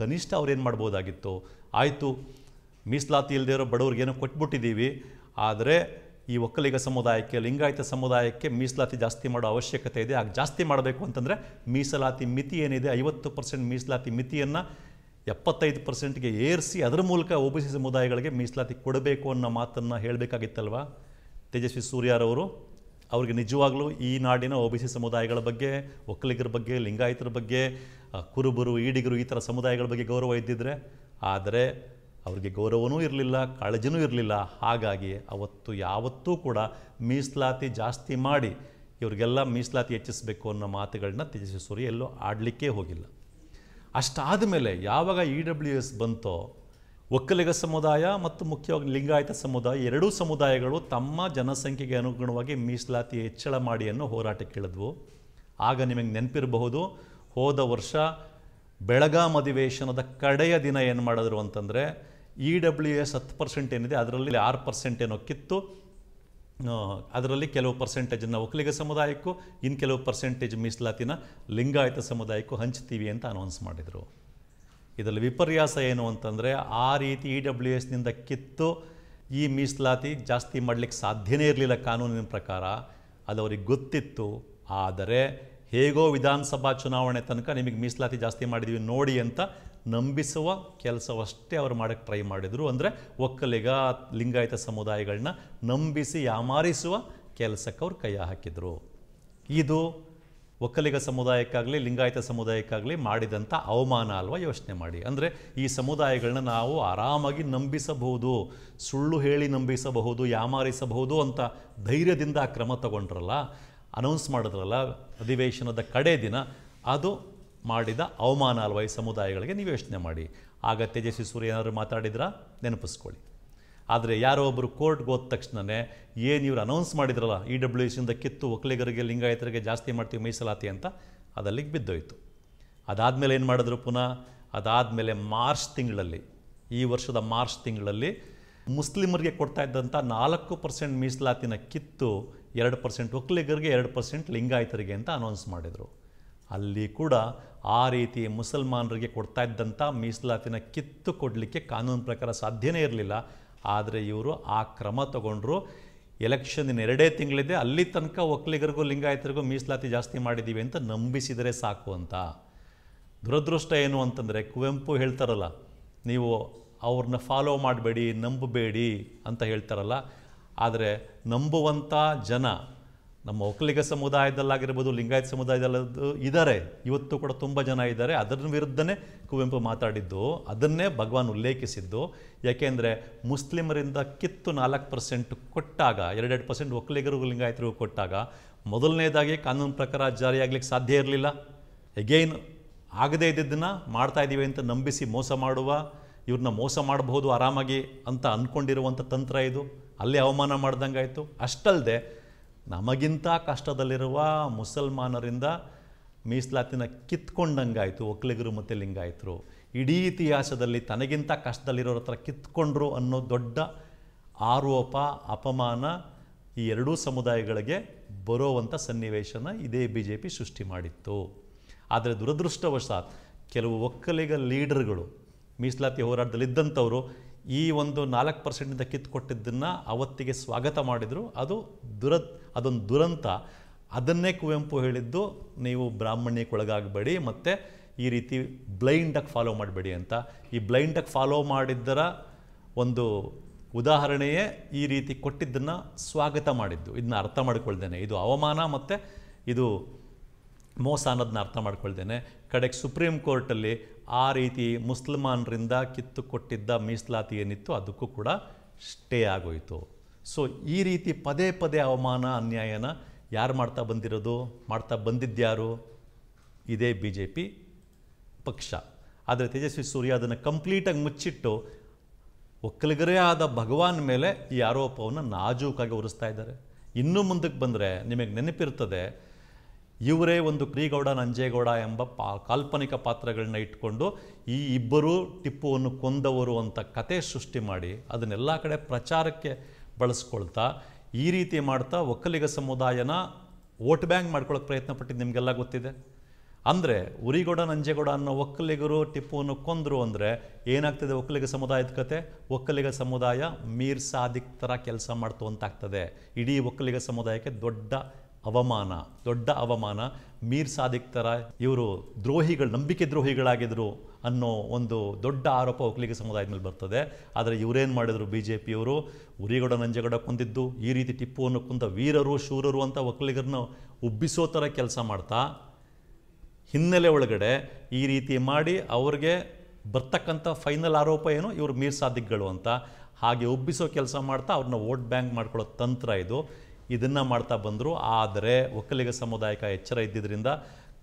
[SPEAKER 1] ಕನಿಷ್ಠ ಅವ್ರೇನು ಮಾಡ್ಬೋದಾಗಿತ್ತು ಆಯಿತು ಮೀಸಲಾತಿ ಇಲ್ಲದೆ ಇರೋ ಬಡವ್ರಿಗೆ ಏನೋ ಕೊಟ್ಬಿಟ್ಟಿದ್ದೀವಿ ಆದರೆ ಈ ಒಕ್ಕಲಿಗ ಸಮುದಾಯಕ್ಕೆ ಲಿಂಗಾಯತ ಸಮುದಾಯಕ್ಕೆ ಮೀಸಲಾತಿ ಜಾಸ್ತಿ ಮಾಡೋ ಅವಶ್ಯಕತೆ ಇದೆ ಆಗ ಜಾಸ್ತಿ ಮಾಡಬೇಕು ಅಂತಂದರೆ ಮೀಸಲಾತಿ ಮಿತಿ ಏನಿದೆ ಐವತ್ತು ಪರ್ಸೆಂಟ್ ಮೀಸಲಾತಿ ಮಿತಿಯನ್ನು ಎಪ್ಪತ್ತೈದು ಪರ್ಸೆಂಟ್ಗೆ ಏರಿಸಿ ಅದರ ಮೂಲಕ ಒ ಬಿ ಸಿ ಸಮುದಾಯಗಳಿಗೆ ಮೀಸಲಾತಿ ಕೊಡಬೇಕು ಅನ್ನೋ ಮಾತನ್ನು ಹೇಳಬೇಕಾಗಿತ್ತಲ್ವ ತೇಜಸ್ವಿ ಸೂರ್ಯಾರವರು ಅವರಿಗೆ ನಿಜವಾಗ್ಲೂ ಈ ನಾಡಿನ ಒ ಬಿ ಸಿ ಸಮುದಾಯಗಳ ಬಗ್ಗೆ ಒಕ್ಕಲಿಗರ ಬಗ್ಗೆ ಲಿಂಗಾಯತರ ಬಗ್ಗೆ ಕುರುಬರು ಈಡಿಗರು ಈ ಥರ ಸಮುದಾಯಗಳ ಬಗ್ಗೆ ಗೌರವ ಇದ್ದಿದ್ರೆ ಆದರೆ ಅವರಿಗೆ ಗೌರವನೂ ಇರಲಿಲ್ಲ ಕಾಳಜಿನೂ ಇರಲಿಲ್ಲ ಹಾಗಾಗಿ ಅವತ್ತು ಯಾವತ್ತೂ ಕೂಡ ಮೀಸಲಾತಿ ಜಾಸ್ತಿ ಮಾಡಿ ಇವರಿಗೆಲ್ಲ ಮೀಸಲಾತಿ ಹೆಚ್ಚಿಸಬೇಕು ಅನ್ನೋ ಮಾತುಗಳನ್ನ ತೇಜಸ್ವಿ ಸೂರ್ಯ ಎಲ್ಲೂ ಆಡಲಿಕ್ಕೇ ಹೋಗಿಲ್ಲ ಅಷ್ಟಾದ ಮೇಲೆ ಯಾವಾಗ ಇ ಡಬ್ಲ್ಯೂ ಎಸ್ ಬಂತೋ ಒಕ್ಕಲಿಗ ಸಮುದಾಯ ಮತ್ತು ಮುಖ್ಯವಾಗಿ ಲಿಂಗಾಯತ ಸಮುದಾಯ ಎರಡೂ ಸಮುದಾಯಗಳು ತಮ್ಮ ಜನಸಂಖ್ಯೆಗೆ ಅನುಗುಣವಾಗಿ ಮೀಸಲಾತಿ ಹೆಚ್ಚಳ ಮಾಡಿ ಅನ್ನೋ ಹೋರಾಟಕ್ಕೆ ಆಗ ನಿಮಗೆ ನೆನಪಿರಬಹುದು ಹೋದ ವರ್ಷ ಬೆಳಗಾಂ ಅಧಿವೇಶನದ ಕಡೆಯ ದಿನ ಏನು ಮಾಡಿದ್ರು ಅಂತಂದರೆ ಇ e ಡಬ್ಲ್ಯೂ ಎಸ್ ಹತ್ತು ಪರ್ಸೆಂಟ್ ಏನಿದೆ ಅದರಲ್ಲಿ ಆರು ಪರ್ಸೆಂಟ್ ಏನೋ ಕಿತ್ತು ಅದರಲ್ಲಿ ಕೆಲವು ಪರ್ಸೆಂಟೇಜನ್ನ ಒಕ್ಕಲಿಗ ಸಮುದಾಯಕ್ಕೂ ಇನ್ನು ಕೆಲವು ಪರ್ಸೆಂಟೇಜ್ ಮೀಸಲಾತಿನ ಲಿಂಗಾಯತ ಸಮುದಾಯಕ್ಕೂ ಹಂಚ್ತೀವಿ ಅಂತ ಅನೌನ್ಸ್ ಮಾಡಿದರು ಇದರಲ್ಲಿ ವಿಪರ್ಯಾಸ ಏನು ಅಂತಂದರೆ ಆ ರೀತಿ ಇ e ಡಬ್ಲ್ಯೂ ಎಸ್ನಿಂದ ಕಿತ್ತು ಈ ಮೀಸಲಾತಿ ಜಾಸ್ತಿ ಮಾಡಲಿಕ್ಕೆ ಸಾಧ್ಯನೇ ಇರಲಿಲ್ಲ ಕಾನೂನಿನ ಪ್ರಕಾರ ಅದು ಅವ್ರಿಗೆ ಗೊತ್ತಿತ್ತು ಆದರೆ ಹೇಗೋ ವಿಧಾನಸಭಾ ಚುನಾವಣೆ ತನಕ ನಿಮಗೆ ಮೀಸಲಾತಿ ಜಾಸ್ತಿ ಮಾಡಿದೀವಿ ನೋಡಿ ಅಂತ ನಂಬಿಸುವ ಕೆಲಸವಷ್ಟೇ ಅವರು ಮಾಡೋಕ್ಕೆ ಟ್ರೈ ಮಾಡಿದರು ಅಂದರೆ ಒಕ್ಕಲಿಗ ಲಿಂಗಾಯತ ಸಮುದಾಯಗಳನ್ನ ನಂಬಿಸಿ ಯಾಮಾರಿಸುವ ಕೆಲಸಕ್ಕೆ ಅವ್ರು ಕೈ ಹಾಕಿದರು ಇದು ಒಕ್ಕಲಿಗ ಸಮುದಾಯಕ್ಕಾಗಲಿ ಲಿಂಗಾಯತ ಸಮುದಾಯಕ್ಕಾಗಲಿ ಮಾಡಿದಂಥ ಅವಮಾನ ಅಲ್ವಾ ಯೋಚನೆ ಮಾಡಿ ಅಂದರೆ ಈ ಸಮುದಾಯಗಳನ್ನ ನಾವು ಆರಾಮಾಗಿ ನಂಬಿಸಬಹುದು ಸುಳ್ಳು ಹೇಳಿ ನಂಬಿಸಬಹುದು ಯಾಮಾರಿಸಬಹುದು ಅಂತ ಧೈರ್ಯದಿಂದ ಕ್ರಮ ತಗೊಂಡ್ರಲ್ಲ ಅನೌನ್ಸ್ ಮಾಡಿದ್ರಲ್ಲ ಅಧಿವೇಶನದ ಕಡೆ ದಿನ ಅದು ಮಾಡಿದ ಅವಮಾನ ಅಲ್ವ ಈ ಸಮುದಾಯಗಳಿಗೆ ನೀವು ಯೋಚನೆ ಮಾಡಿ ಆಗ ತೇಜಸ್ವಿ ಸೂರ್ಯ ಏನಾದರೂ ಮಾತಾಡಿದ್ರ ನೆನಪಿಸ್ಕೊಳ್ಳಿ ಆದರೆ ಯಾರೋ ಒಬ್ಬರು ಕೋರ್ಟ್ಗೆ ಹೋದ ತಕ್ಷಣವೇ ಏನು ಇವರು ಅನೌನ್ಸ್ ಮಾಡಿದ್ರಲ್ಲ e ಇ ಡಬ್ಲ್ಯೂ ಸಿಯಿಂದ ಕಿತ್ತು ಒಕ್ಕಲಿಗರಿಗೆ ಲಿಂಗಾಯತರಿಗೆ ಜಾಸ್ತಿ ಮಾಡ್ತೀವಿ ಮೀಸಲಾತಿ ಅಂತ ಅದಲ್ಲಿಗೆ ಬಿದ್ದೋಯ್ತು ಅದಾದಮೇಲೆ ಏನು ಮಾಡಿದ್ರು ಪುನಃ ಅದಾದಮೇಲೆ ಮಾರ್ಚ್ ತಿಂಗಳಲ್ಲಿ ಈ ವರ್ಷದ ಮಾರ್ಚ್ ತಿಂಗಳಲ್ಲಿ ಮುಸ್ಲಿಮರಿಗೆ ಕೊಡ್ತಾ ಇದ್ದಂಥ ನಾಲ್ಕು ಪರ್ಸೆಂಟ್ ಮೀಸಲಾತಿನ ಕಿತ್ತು ಎರಡು ಪರ್ಸೆಂಟ್ ಒಕ್ಕಲಿಗರಿಗೆ ಎರಡು ಪರ್ಸೆಂಟ್ ಲಿಂಗಾಯತರಿಗೆ ಅಂತ ಅನೌನ್ಸ್ ಮಾಡಿದರು ಅಲ್ಲಿ ಕೂಡ ಆ ರೀತಿ ಮುಸಲ್ಮಾನರಿಗೆ ಕೊಡ್ತಾ ಇದ್ದಂಥ ಮೀಸಲಾತಿನ ಕಿತ್ತು ಕೊಡಲಿಕ್ಕೆ ಕಾನೂನು ಪ್ರಕಾರ ಸಾಧ್ಯನೇ ಇರಲಿಲ್ಲ ಆದರೆ ಇವರು ಆ ಕ್ರಮ ತಗೊಂಡ್ರು ಎಲೆಕ್ಷನ್ ಎರಡೇ ತಿಂಗಳಿದೆ ಅಲ್ಲಿ ತನಕ ಒಕ್ಕಲಿಗರಿಗೂ ಲಿಂಗಾಯತರಿಗೂ ಮೀಸಲಾತಿ ಜಾಸ್ತಿ ಮಾಡಿದ್ದೀವಿ ಅಂತ ನಂಬಿಸಿದರೆ ಸಾಕು ಅಂತ ದುರದೃಷ್ಟ ಏನು ಅಂತಂದರೆ ಕುವೆಂಪು ಹೇಳ್ತಾರಲ್ಲ ನೀವು ಅವ್ರನ್ನ ಫಾಲೋ ಮಾಡಬೇಡಿ ನಂಬಬೇಡಿ ಅಂತ ಹೇಳ್ತಾರಲ್ಲ ಆದರೆ ನಂಬುವಂಥ ಜನ ನಮ್ಮ ಒಕ್ಕಲಿಗ ಸಮುದಾಯದಲ್ಲಾಗಿರ್ಬೋದು ಲಿಂಗಾಯತ ಸಮುದಾಯದಲ್ಲೂ ಇದ್ದಾರೆ ಇವತ್ತು ಕೂಡ ತುಂಬ ಜನ ಇದ್ದಾರೆ ಅದರ ವಿರುದ್ಧನೇ ಕುವೆಂಪು ಮಾತಾಡಿದ್ದು ಅದನ್ನೇ ಭಗವಾನ್ ಉಲ್ಲೇಖಿಸಿದ್ದು ಯಾಕೆಂದರೆ ಮುಸ್ಲಿಮರಿಂದ ಕಿತ್ತು ನಾಲ್ಕು ಪರ್ಸೆಂಟ್ ಕೊಟ್ಟಾಗ ಎರಡೆರಡು ಪರ್ಸೆಂಟ್ ಒಕ್ಕಲಿಗರು ಲಿಂಗಾಯತರಿಗೂ ಕೊಟ್ಟಾಗ ಮೊದಲನೇದಾಗಿ ಕಾನೂನು ಪ್ರಕಾರ ಜಾರಿಯಾಗಲಿಕ್ಕೆ ಸಾಧ್ಯ ಇರಲಿಲ್ಲ ಎಗೈನ್ ಆಗದೇ ಇದ್ದಿದ್ದನ್ನು ಮಾಡ್ತಾ ಇದ್ದೀವಿ ಅಂತ ನಂಬಿಸಿ ಮೋಸ ಮಾಡುವ ಇವ್ರನ್ನ ಮೋಸ ಮಾಡಬಹುದು ಆರಾಮಾಗಿ ಅಂತ ಅಂದ್ಕೊಂಡಿರುವಂಥ ತಂತ್ರ ಇದು ಅಲ್ಲೇ ಅವಮಾನ ಮಾಡ್ದಂಗಾಯಿತು ಅಷ್ಟಲ್ಲದೆ ನಮಗಿಂತ ಕಷ್ಟದಲ್ಲಿರುವ ಮುಸಲ್ಮಾನರಿಂದ ಮೀಸಲಾತಿನ ಕಿತ್ಕೊಂಡಂಗಾಯಿತು ಒಕ್ಕಲಿಗರು ಮತ್ತು ಲಿಂಗಾಯಿತರು ಇಡೀ ಇತಿಹಾಸದಲ್ಲಿ ತನಗಿಂತ ಕಷ್ಟದಲ್ಲಿರೋರ ಹತ್ರ ಕಿತ್ಕೊಂಡ್ರು ಅನ್ನೋ ದೊಡ್ಡ ಆರೋಪ ಅಪಮಾನ ಈ ಎರಡೂ ಸಮುದಾಯಗಳಿಗೆ ಬರೋವಂಥ ಸನ್ನಿವೇಶನ ಇದೇ ಬಿ ಜೆ ಪಿ ಸೃಷ್ಟಿ ಮಾಡಿತ್ತು ಆದರೆ ದುರದೃಷ್ಟವಶಾತ್ ಕೆಲವು ಒಕ್ಕಲಿಗ ಲೀಡರ್ಗಳು ಮೀಸಲಾತಿ ಹೋರಾಟದಲ್ಲಿದ್ದಂಥವರು ಈ ಒಂದು ನಾಲ್ಕು ಪರ್ಸೆಂಟಿಂದ ಕಿತ್ಕೊಟ್ಟಿದ್ದನ್ನು ಅವತ್ತಿಗೆ ಸ್ವಾಗತ ಮಾಡಿದರು ಅದು ದುರ ಅದೊಂದು ದುರಂತ ಅದನ್ನೇ ಕುವೆಂಪು ಹೇಳಿದ್ದು ನೀವು ಬ್ರಾಹ್ಮಣ್ಯಕ್ಕೊಳಗಾಗಬೇಡಿ ಮತ್ತು ಈ ರೀತಿ ಬ್ಲೈಂಡಾಗಿ ಫಾಲೋ ಮಾಡಬೇಡಿ ಅಂತ ಈ ಬ್ಲೈಂಡಾಗಿ ಫಾಲೋ ಮಾಡಿದ್ದರ ಒಂದು ಉದಾಹರಣೆಯೇ ಈ ರೀತಿ ಕೊಟ್ಟಿದ್ದನ್ನು ಸ್ವಾಗತ ಮಾಡಿದ್ದು ಇದನ್ನ ಅರ್ಥ ಮಾಡ್ಕೊಳ್ತೇನೆ ಇದು ಅವಮಾನ ಮತ್ತು ಇದು ಮೋಸ ಅನ್ನೋದನ್ನ ಅರ್ಥ ಮಾಡ್ಕೊಳ್ದೇನೆ ಕಡೆಗೆ ಸುಪ್ರೀಂ ಕೋರ್ಟಲ್ಲಿ ಆ ರೀತಿ ಮುಸ್ಲ್ಮಾನರಿಂದ ಕಿತ್ತುಕೊಟ್ಟಿದ್ದ ಮೀಸಲಾತಿ ಏನಿತ್ತು ಅದಕ್ಕೂ ಕೂಡ ಸ್ಟೇ ಆಗೋಯಿತು ಸೊ ಈ ರೀತಿ ಪದೇ ಪದೇ ಅವಮಾನ ಅನ್ಯಾಯನ ಯಾರು ಮಾಡ್ತಾ ಬಂದಿರೋದು ಮಾಡ್ತಾ ಬಂದಿದ್ದ್ಯಾರು ಇದೇ ಬಿ ಜೆ ಪಿ ಪಕ್ಷ ಆದರೆ ತೇಜಸ್ವಿ ಸೂರ್ಯ ಅದನ್ನು ಕಂಪ್ಲೀಟಾಗಿ ಮುಚ್ಚಿಟ್ಟು ಒಕ್ಕಲಿಗರೇ ಆದ ಭಗವಾನ್ ಮೇಲೆ ಈ ಆರೋಪವನ್ನು ನಾಜೂಕಾಗಿ ಉರಿಸ್ತಾ ಇದ್ದಾರೆ ಇನ್ನೂ ಮುಂದಕ್ಕೆ ಬಂದರೆ ನಿಮಗೆ ನೆನಪಿರ್ತದೆ ಇವರೇ ಒಂದು ಕ್ರೀಗೌಡ ನಂಜೇಗೌಡ ಎಂಬ ಪಾ ಕಾಲ್ಪನಿಕ ಪಾತ್ರಗಳನ್ನ ಇಟ್ಕೊಂಡು ಈ ಇಬ್ಬರು ಟಿಪ್ಪುವನ್ನು ಕೊಂದವರು ಅಂತ ಕತೆ ಸೃಷ್ಟಿ ಮಾಡಿ ಅದನ್ನೆಲ್ಲ ಕಡೆ ಪ್ರಚಾರಕ್ಕೆ ಬಳಸ್ಕೊಳ್ತಾ ಈ ರೀತಿ ಮಾಡ್ತಾ ಒಕ್ಕಲಿಗ ಸಮುದಾಯನ ವೋಟ್ ಬ್ಯಾಂಕ್ ಮಾಡ್ಕೊಳ್ಳೋಕೆ ಪ್ರಯತ್ನ ಪಟ್ಟಿದ್ದು ನಿಮಗೆಲ್ಲ ಗೊತ್ತಿದೆ ಅಂದರೆ ಉರಿಗೌಡ ನಂಜೇಗೌಡ ಅನ್ನೋ ಒಕ್ಕಲಿಗರು ಟಿಪ್ಪುವನ್ನು ಕೊಂದರು ಅಂದರೆ ಏನಾಗ್ತದೆ ಒಕ್ಕಲಿಗ ಸಮುದಾಯದ ಕತೆ ಒಕ್ಕಲಿಗ ಸಮುದಾಯ ಮೀರ್ ಸಾದಿಕ್ ಥರ ಕೆಲಸ ಮಾಡ್ತು ಅಂತಾಗ್ತದೆ ಇಡೀ ಒಕ್ಕಲಿಗ ಸಮುದಾಯಕ್ಕೆ ದೊಡ್ಡ ಅವಮಾನ ದೊಡ್ಡ ಅವಮಾನ ಮೀರ್ ಸಾದಿಕ್ ಥರ ಇವರು ದ್ರೋಹಿಗಳು ನಂಬಿಕೆ ದ್ರೋಹಿಗಳಾಗಿದ್ದರು ಅನ್ನೋ ಒಂದು ದೊಡ್ಡ ಆರೋಪ ಒಕ್ಕಲಿಗ ಸಮುದಾಯದ ಮೇಲೆ ಬರ್ತದೆ ಆದರೆ ಇವರೇನು ಮಾಡಿದರು ಬಿ ಜೆ ಪಿಯವರು ಉರಿಗೌಡ ನಂಜಗಡ ಕುಂದಿದ್ದು ಈ ರೀತಿ ಟಿಪ್ಪುವನ್ನು ಕುಂತ ವೀರರು ಶೂರರು ಅಂತ ಒಕ್ಕಲಿಗರನ್ನು ಉಬ್ಬಿಸೋ ಥರ ಕೆಲಸ ಮಾಡ್ತಾ ಹಿನ್ನೆಲೆ ಒಳಗಡೆ ಈ ರೀತಿ ಮಾಡಿ ಅವ್ರಿಗೆ ಬರ್ತಕ್ಕಂಥ ಫೈನಲ್ ಆರೋಪ ಏನು ಇವರು ಮೀರ್ ಸಾದಿಕ್ಗಳು ಅಂತ ಹಾಗೆ ಉಬ್ಬಿಸೋ ಕೆಲಸ ಮಾಡ್ತಾ ಅವ್ರನ್ನ ವೋಟ್ ಬ್ಯಾಂಕ್ ಮಾಡ್ಕೊಳ್ಳೋ ತಂತ್ರ ಇದು ಇದನ್ನು ಮಾಡ್ತಾ ಬಂದರು ಆದರೆ ಒಕ್ಕಲಿಗ ಸಮುದಾಯಕ್ಕೆ ಎಚ್ಚರ ಇದ್ದಿದ್ದರಿಂದ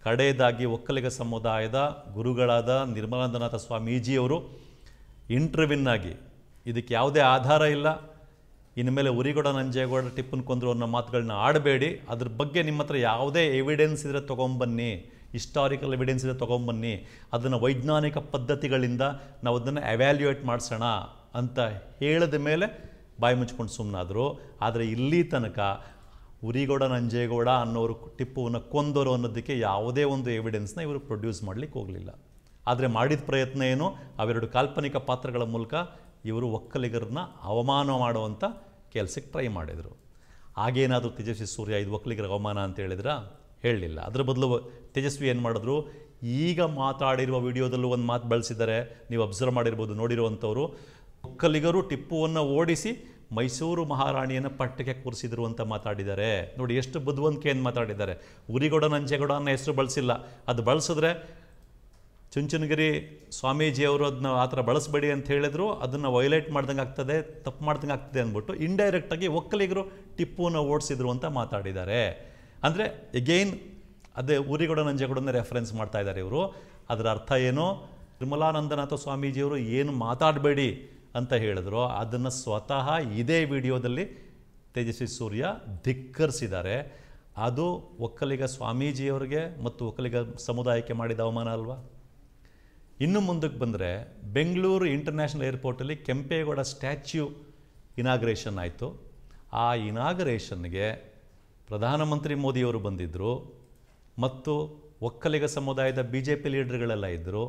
[SPEAKER 1] ಕಡೆಯದಾಗಿ ಒಕ್ಕಲಿಗ ಸಮುದಾಯದ ಗುರುಗಳಾದ ನಿರ್ಮಲಾನಂದನಾಥ ಸ್ವಾಮೀಜಿಯವರು ಇಂಟರ್ವಿನ್ ಇದಕ್ಕೆ ಯಾವುದೇ ಆಧಾರ ಇಲ್ಲ ಇನ್ನು ಮೇಲೆ ಉರಿಗೌಡ ನಂಜೇಗೌಡ ಟಿಪ್ಪನ್ ಕೊಂದರು ಅನ್ನೋ ಮಾತುಗಳನ್ನ ಆಡಬೇಡಿ ಅದ್ರ ಬಗ್ಗೆ ನಿಮ್ಮ ಹತ್ರ ಯಾವುದೇ ಎವಿಡೆನ್ಸ್ ಇದ್ದರೆ ತೊಗೊಂಬನ್ನಿ ಹಿಸ್ಟಾರಿಕಲ್ ಎವಿಡೆನ್ಸ್ ಇದ್ದರೆ ತೊಗೊಂಬನ್ನಿ ಅದನ್ನು ವೈಜ್ಞಾನಿಕ ಪದ್ಧತಿಗಳಿಂದ ನಾವು ಅದನ್ನು ಅವ್ಯಾಲ್ಯೂಯೇಟ್ ಮಾಡಿಸೋಣ ಅಂತ ಹೇಳಿದ ಮೇಲೆ ಬಾಯಿ ಮುಚ್ಕೊಂಡು ಸುಮ್ಮನಾದರು ಆದರೆ ಇಲ್ಲಿ ತನಕ ಉರಿಗೌಡ ನಂಜೇಗೌಡ ಅನ್ನೋರು ಟಿಪ್ಪುವನ್ನು ಕೊಂದರು ಅನ್ನೋದಕ್ಕೆ ಯಾವುದೇ ಒಂದು ಎವಿಡೆನ್ಸ್ನ ಇವರು ಪ್ರೊಡ್ಯೂಸ್ ಮಾಡಲಿಕ್ಕೆ ಹೋಗಲಿಲ್ಲ ಆದರೆ ಮಾಡಿದ ಪ್ರಯತ್ನ ಏನು ಅವೆರಡು ಕಾಲ್ಪನಿಕ ಪಾತ್ರಗಳ ಮೂಲಕ ಇವರು ಒಕ್ಕಲಿಗರನ್ನ ಅವಮಾನ ಮಾಡುವಂಥ ಕೆಲಸಕ್ಕೆ ಟ್ರೈ ಮಾಡಿದರು ಹಾಗೇನಾದರೂ ತೇಜಸ್ವಿ ಸೂರ್ಯ ಇದು ಒಕ್ಕಲಿಗರ ಅವಮಾನ ಅಂತ ಹೇಳಿದ್ರ ಹೇಳಲಿಲ್ಲ ಅದರ ಬದಲು ತೇಜಸ್ವಿ ಏನು ಮಾಡಿದ್ರು ಈಗ ಮಾತಾಡಿರುವ ವಿಡಿಯೋದಲ್ಲೂ ಒಂದು ಮಾತು ಬಳಸಿದ್ದಾರೆ ನೀವು ಅಬ್ಸರ್ವ್ ಮಾಡಿರ್ಬೋದು ನೋಡಿರುವಂಥವ್ರು ಒಕ್ಕಲಿಗರು ಟಿಪ್ಪುವನ್ನು ಓಡಿಸಿ ಮೈಸೂರು ಮಹಾರಾಣಿಯನ್ನು ಪಟ್ಟಕ್ಕೆ ಕೂರಿಸಿದ್ರು ಅಂತ ಮಾತಾಡಿದ್ದಾರೆ ನೋಡಿ ಎಷ್ಟು ಬುದ್ಧಿವಂತಿಕೆಯನ್ನು ಮಾತಾಡಿದ್ದಾರೆ ಉರಿಗೌಡ ನಂಜೇಗೌಡ ಹೆಸರು ಬಳಸಿಲ್ಲ ಅದು ಬಳಸಿದ್ರೆ ಚುಂಚುನಗಿರಿ ಸ್ವಾಮೀಜಿಯವರು ಅದನ್ನ ಆ ಥರ ಬಳಸಬೇಡಿ ಅಂತ ಹೇಳಿದ್ರು ಅದನ್ನು ವೈಲೈಟ್ ಮಾಡ್ದಂಗೆ ಆಗ್ತದೆ ತಪ್ಪು ಮಾಡ್ದಂಗೆ ಆಗ್ತದೆ ಅಂದ್ಬಿಟ್ಟು ಇಂಡೈರೆಕ್ಟಾಗಿ ಒಕ್ಕಲಿಗರು ಟಿಪ್ಪುವನ್ನು ಓಡಿಸಿದ್ರು ಅಂತ ಮಾತಾಡಿದ್ದಾರೆ ಅಂದರೆ ಎಗೈನ್ ಅದೇ ಊರಿಗೌಡ ನಂಜೇಗೌಡನ ರೆಫರೆನ್ಸ್ ಮಾಡ್ತಾ ಇದ್ದಾರೆ ಇವರು ಅದರ ಅರ್ಥ ಏನು ನಿರ್ಮಲಾನಂದನಾಥ ಸ್ವಾಮೀಜಿಯವರು ಏನು ಮಾತಾಡಬೇಡಿ ಅಂತ ಹೇಳಿದ್ರು ಅದನ್ನು ಸ್ವತಃ ಇದೇ ವಿಡಿಯೋದಲ್ಲಿ ತೇಜಸ್ವಿ ಸೂರ್ಯ ಧಿಕ್ಕರಿಸಿದ್ದಾರೆ ಅದು ಒಕ್ಕಲಿಗ ಸ್ವಾಮೀಜಿಯವ್ರಿಗೆ ಮತ್ತು ಒಕ್ಕಲಿಗ ಸಮುದಾಯಕ್ಕೆ ಮಾಡಿದ ಅವಮಾನ ಅಲ್ವಾ ಇನ್ನು ಮುಂದಕ್ಕೆ ಬಂದರೆ ಬೆಂಗಳೂರು ಇಂಟರ್ನ್ಯಾಷನಲ್ ಏರ್ಪೋರ್ಟಲ್ಲಿ ಕೆಂಪೇಗೌಡ ಸ್ಟ್ಯಾಚ್ಯೂ ಇನಾಗ್ರೇಷನ್ ಆಯಿತು ಆ ಇನಾಗ್ರೇಷನ್ಗೆ ಪ್ರಧಾನಮಂತ್ರಿ ಮೋದಿಯವರು ಬಂದಿದ್ದರು ಮತ್ತು ಒಕ್ಕಲಿಗ ಸಮುದಾಯದ ಬಿ ಜೆ ಪಿ ಲೀಡರ್ಗಳೆಲ್ಲ ಇದ್ದರು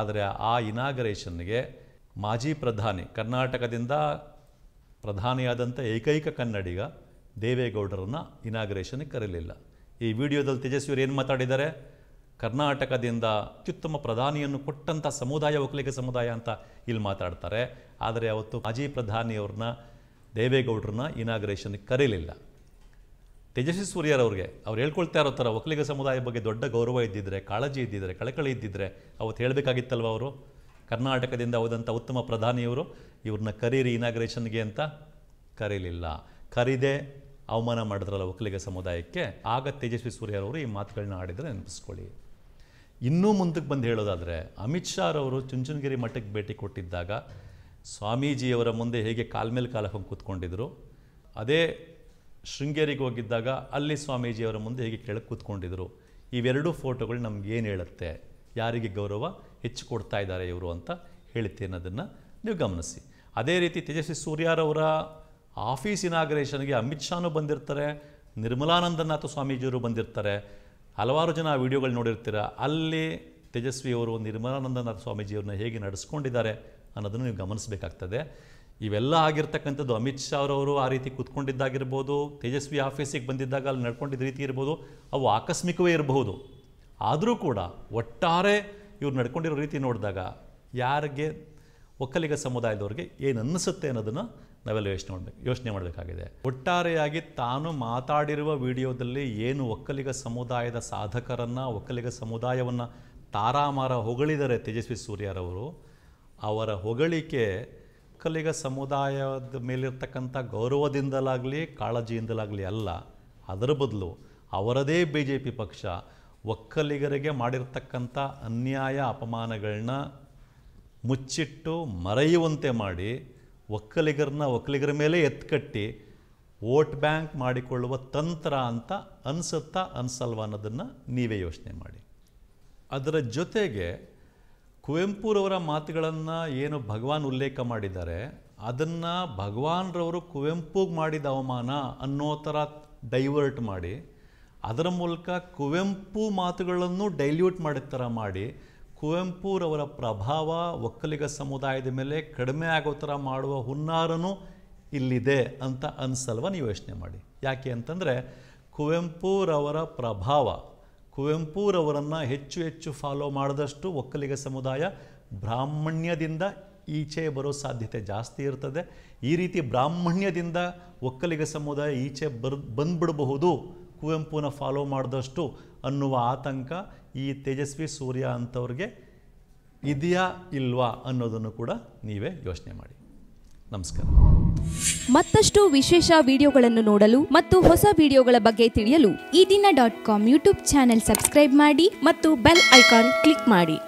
[SPEAKER 1] ಆದರೆ ಆ ಇನಾಗರೇಷನ್ಗೆ ಮಾಜಿ ಪ್ರಧಾನಿ ಕರ್ನಾಟಕದಿಂದ ಪ್ರಧಾನಿಯಾದಂಥ ಏಕೈಕ ಕನ್ನಡಿಗ ದೇವೇಗೌಡರನ್ನು ಇನಾಗ್ರೇಷನ್ಗೆ ಕರೀಲಿಲ್ಲ ಈ ವಿಡಿಯೋದಲ್ಲಿ ತೇಜಸ್ವಿಯವರು ಏನು ಮಾತಾಡಿದ್ದಾರೆ ಕರ್ನಾಟಕದಿಂದ ಅತ್ಯುತ್ತಮ ಪ್ರಧಾನಿಯನ್ನು ಕೊಟ್ಟಂಥ ಸಮುದಾಯ ಒಕ್ಕಲಿಗ ಸಮುದಾಯ ಅಂತ ಇಲ್ಲಿ ಮಾತಾಡ್ತಾರೆ ಆದರೆ ಅವತ್ತು ಮಾಜಿ ಪ್ರಧಾನಿಯವ್ರನ್ನ ದೇವೇಗೌಡರನ್ನ ಇನಾಗ್ರೇಷನ್ಗೆ ಕರೀಲಿಲ್ಲ ತೇಜಸ್ವಿ ಸೂರ್ಯರವ್ರಿಗೆ ಅವ್ರು ಹೇಳ್ಕೊಳ್ತಾ ಇರೋ ಥರ ಒಕ್ಕಲಿಗ ಸಮುದಾಯ ಬಗ್ಗೆ ದೊಡ್ಡ ಗೌರವ ಇದ್ದಿದ್ದರೆ ಕಾಳಜಿ ಇದ್ದಿದ್ದರೆ ಕಳಕಳಿ ಇದ್ದಿದ್ದರೆ ಅವತ್ತು ಹೇಳಬೇಕಾಗಿತ್ತಲ್ವ ಅವರು ಕರ್ನಾಟಕದಿಂದ ಹೋದಂಥ ಉತ್ತಮ ಪ್ರಧಾನಿಯವರು ಇವ್ರನ್ನ ಕರೀರಿ ಇನಾಗ್ರೇಷನ್ಗೆ ಅಂತ ಕರೀಲಿಲ್ಲ ಕರೀದೆ ಅವಮಾನ ಮಾಡಿದ್ರಲ್ಲ ಒಕ್ಕಲಿಗ ಸಮುದಾಯಕ್ಕೆ ಆಗ ತೇಜಸ್ವಿ ಸೂರ್ಯರವರು ಈ ಮಾತುಗಳನ್ನ ಆಡಿದರೆ ನೆನಪಿಸ್ಕೊಳ್ಳಿ ಇನ್ನೂ ಮುಂದಕ್ಕೆ ಬಂದು ಹೇಳೋದಾದರೆ ಅಮಿತ್ ಶಾರವರು ಚುಂಚನಗಿರಿ ಮಠಕ್ಕೆ ಭೇಟಿ ಕೊಟ್ಟಿದ್ದಾಗ ಸ್ವಾಮೀಜಿಯವರ ಮುಂದೆ ಹೇಗೆ ಕಾಲ್ಮೇಲೆ ಕಾಲ ಹೋಗಿ ಕೂತ್ಕೊಂಡಿದ್ರು ಅದೇ ಶೃಂಗೇರಿಗೆ ಹೋಗಿದ್ದಾಗ ಅಲ್ಲಿ ಸ್ವಾಮೀಜಿಯವರ ಮುಂದೆ ಹೇಗೆ ಕೆಳಗೆ ಕೂತ್ಕೊಂಡಿದ್ರು ಇವೆರಡೂ ಫೋಟೋಗಳು ಏನು ಹೇಳುತ್ತೆ ಯಾರಿಗೆ ಗೌರವ ಹೆಚ್ಚು ಕೊಡ್ತಾ ಇದ್ದಾರೆ ಇವರು ಅಂತ ಹೇಳುತ್ತೆ ಅನ್ನೋದನ್ನು ನೀವು ಗಮನಿಸಿ ಅದೇ ರೀತಿ ತೇಜಸ್ವಿ ಸೂರ್ಯರವರ ಆಫೀಸ್ ಇನಾಗ್ರೇಷನ್ಗೆ ಅಮಿತ್ ಶಾನು ಬಂದಿರ್ತಾರೆ ನಿರ್ಮಲಾನಂದನಾಥ ಸ್ವಾಮೀಜಿಯವರು ಬಂದಿರ್ತಾರೆ ಹಲವಾರು ಜನ ಆ ವಿಡಿಯೋಗಳು ನೋಡಿರ್ತೀರ ಅಲ್ಲಿ ತೇಜಸ್ವಿಯವರು ನಿರ್ಮಲಾನಂದನಾಥ ಸ್ವಾಮೀಜಿಯವ್ರನ್ನ ಹೇಗೆ ನಡೆಸ್ಕೊಂಡಿದ್ದಾರೆ ಅನ್ನೋದನ್ನು ನೀವು ಗಮನಿಸಬೇಕಾಗ್ತದೆ ಇವೆಲ್ಲ ಆಗಿರ್ತಕ್ಕಂಥದ್ದು ಅಮಿತ್ ಶಾ ಅವರವರು ಆ ರೀತಿ ಕೂತ್ಕೊಂಡಿದ್ದಾಗಿರ್ಬೋದು ತೇಜಸ್ವಿ ಆಫೀಸಿಗೆ ಬಂದಿದ್ದಾಗ ಅಲ್ಲಿ ನಡ್ಕೊಂಡಿದ್ದ ರೀತಿ ಇರ್ಬೋದು ಅವು ಆಕಸ್ಮಿಕವೇ ಇರಬಹುದು ಆದರೂ ಕೂಡ ಒಟ್ಟಾರೆ ಇವ್ರು ನಡ್ಕೊಂಡಿರೋ ರೀತಿ ನೋಡಿದಾಗ ಯಾರಿಗೆ ಒಕ್ಕಲಿಗ ಸಮುದಾಯದವ್ರಿಗೆ ಏನು ಅನ್ನಿಸುತ್ತೆ ಅನ್ನೋದನ್ನು ನಾವೆಲ್ಲ ಯೋಚನೆ ಮಾಡಬೇಕು ಯೋಚನೆ ಮಾಡಬೇಕಾಗಿದೆ ಒಟ್ಟಾರೆಯಾಗಿ ತಾನು ಮಾತಾಡಿರುವ ವಿಡಿಯೋದಲ್ಲಿ ಏನು ಒಕ್ಕಲಿಗ ಸಮುದಾಯದ ಸಾಧಕರನ್ನು ಒಕ್ಕಲಿಗ ಸಮುದಾಯವನ್ನು ತಾರಾಮಾರ ಹೊಗಳಿದರೆ ತೇಜಸ್ವಿ ಸೂರ್ಯರವರು ಅವರ ಹೊಗಳಿಕೆ ಒಕ್ಕಲಿಗ ಸಮುದಾಯದ ಮೇಲಿರ್ತಕ್ಕಂಥ ಗೌರವದಿಂದಲಾಗಲಿ ಕಾಳಜಿಯಿಂದಲಾಗಲಿ ಅಲ್ಲ ಅದರ ಬದಲು ಅವರದೇ ಬಿ ಜೆ ಪಿ ಪಕ್ಷ ಒಕ್ಕಲಿಗರಿಗೆ ಮಾಡಿರ್ತಕ್ಕಂಥ ಅನ್ಯಾಯ ಅಪಮಾನಗಳನ್ನ ಮುಚ್ಚಿಟ್ಟು ಮರೆಯುವಂತೆ ಮಾಡಿ ಒಕ್ಕಲಿಗರನ್ನ ಒಕ್ಕಲಿಗರ ಮೇಲೆ ಎತ್ಕಟ್ಟಿ ವೋಟ್ ಬ್ಯಾಂಕ್ ಮಾಡಿಕೊಳ್ಳುವ ತಂತ್ರ ಅಂತ ಅನಿಸುತ್ತಾ ಅನಿಸಲ್ವ ಅನ್ನೋದನ್ನು ನೀವೇ ಯೋಚನೆ ಮಾಡಿ ಅದರ ಜೊತೆಗೆ ಕುವೆಂಪುರವರ ಮಾತುಗಳನ್ನು ಏನು ಭಗವಾನ್ ಉಲ್ಲೇಖ ಮಾಡಿದ್ದಾರೆ ಅದನ್ನು ಭಗವಾನ್ರವರು ಕುವೆಂಪುಗೆ ಮಾಡಿದ ಅವಮಾನ ಅನ್ನೋ ಥರ ಡೈವರ್ಟ್ ಮಾಡಿ ಅದರ ಮೂಲಕ ಕುವೆಂಪು ಮಾತುಗಳನ್ನು ಡೈಲ್ಯೂಟ್ ಮಾಡಿದ ಥರ ಮಾಡಿ ಕುವೆಂಪುರವರ ಪ್ರಭಾವ ಒಕ್ಕಲಿಗ ಸಮುದಾಯದ ಮೇಲೆ ಕಡಿಮೆ ಆಗೋ ಥರ ಮಾಡುವ ಹುನ್ನಾರನೂ ಇಲ್ಲಿದೆ ಅಂತ ಅನ್ಸಲ್ವ ನೀವು ಯೋಚನೆ ಮಾಡಿ ಯಾಕೆ ಅಂತಂದರೆ ಕುವೆಂಪುರವರ ಪ್ರಭಾವ ಕುವೆಂಪುರವರನ್ನು ಹೆಚ್ಚು ಹೆಚ್ಚು ಫಾಲೋ ಮಾಡಿದಷ್ಟು ಒಕ್ಕಲಿಗ ಸಮುದಾಯ ಬ್ರಾಹ್ಮಣ್ಯದಿಂದ ಈಚೆ ಬರೋ ಸಾಧ್ಯತೆ ಜಾಸ್ತಿ ಇರ್ತದೆ ಈ ರೀತಿ ಬ್ರಾಹ್ಮಣ್ಯದಿಂದ ಒಕ್ಕಲಿಗ ಸಮುದಾಯ ಈಚೆ ಬರ್ ಬಂದ್ಬಿಡಬಹುದು ಕುವೆಂಪುನ ಫಾಲೋ ಮಾಡಿದಷ್ಟು ಅನ್ನುವ ಆತಂಕ ಈ ತೇಜಸ್ವಿ ಸೂರ್ಯ ಅಂಥವ್ರಿಗೆ ಇದೆಯಾ ಇಲ್ವಾ ಅನ್ನೋದನ್ನು ಕೂಡ ನೀವೇ ಯೋಚನೆ ಮಾಡಿ ನಮಸ್ಕಾರ ಮತ್ತಷ್ಟು ವಿಶೇಷ ವಿಡಿಯೋಗಳನ್ನು ನೋಡಲು ಮತ್ತು ಹೊಸ ವಿಡಿಯೋಗಳ ಬಗ್ಗೆ ತಿಳಿಯಲು Ee Dina dot com YouTube channel subscribe ಮಾಡಿ ಮತ್ತು ಬೆಲ್ ಐಕಾನ್ ಕ್ಲಿಕ್ ಮಾಡಿ